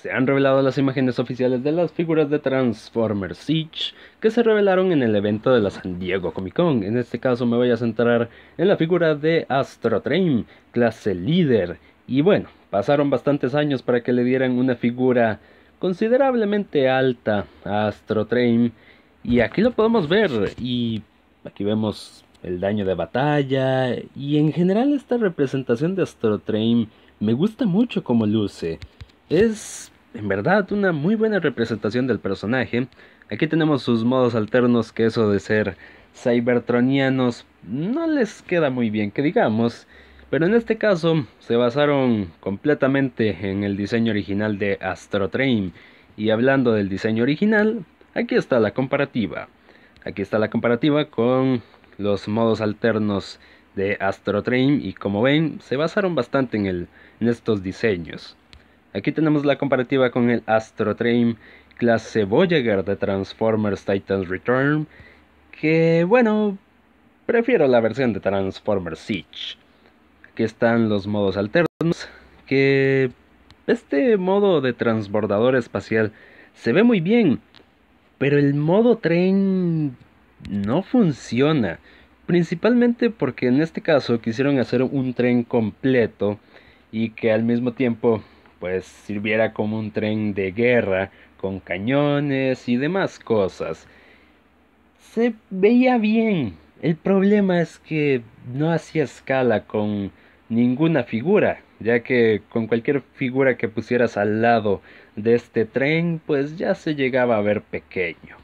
Se han revelado las imágenes oficiales de las figuras de Transformers Siege que se revelaron en el evento de la San Diego Comic Con. En este caso me voy a centrar en la figura de Astrotrain. clase líder. Y bueno, pasaron bastantes años para que le dieran una figura considerablemente alta a Astrotrain. Y aquí lo podemos ver. Y aquí vemos el daño de batalla. Y en general esta representación de Astrotrain me gusta mucho como luce. Es en verdad una muy buena representación del personaje. Aquí tenemos sus modos alternos que eso de ser cybertronianos no les queda muy bien que digamos, pero en este caso se basaron completamente en el diseño original de Astrotrain. y hablando del diseño original, aquí está la comparativa. Aquí está la comparativa con los modos alternos de Astrotrain. y como ven se basaron bastante en estos diseños. Aquí tenemos la comparativa con el Astro Train clase Voyager de Transformers Titans Return, que bueno, prefiero la versión de Transformers Siege. Aquí están los modos alternos, que este modo de transbordador espacial se ve muy bien, pero el modo tren no funciona, principalmente porque en este caso quisieron hacer un tren completo y que al mismo tiempo pues sirviera como un tren de guerra con cañones y demás cosas. Se veía bien. El problema es que no hacía escala con ninguna figura, ya que con cualquier figura que pusieras al lado de este tren, pues ya se llegaba a ver pequeño.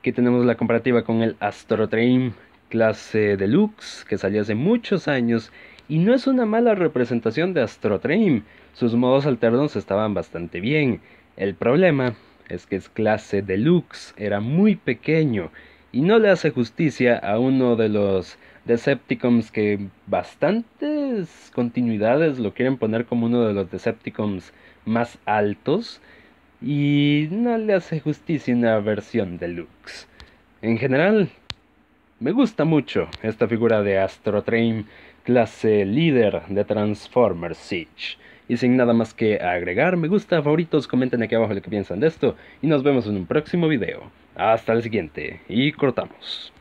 Aquí tenemos la comparativa con el Astrotrain clase deluxe que salió hace muchos años y no es una mala representación de Astrotrain. Sus modos alternos estaban bastante bien. El problema es que es clase deluxe, era muy pequeño y no le hace justicia a uno de los Decepticons que bastantes continuidades lo quieren poner como uno de los Decepticons más altos y no le hace justicia una versión deluxe. En general, me gusta mucho esta figura de Astro clase líder de Transformers Siege. Y sin nada más que agregar, me gusta, favoritos, comenten aquí abajo lo que piensan de esto y nos vemos en un próximo video. Hasta el siguiente y cortamos.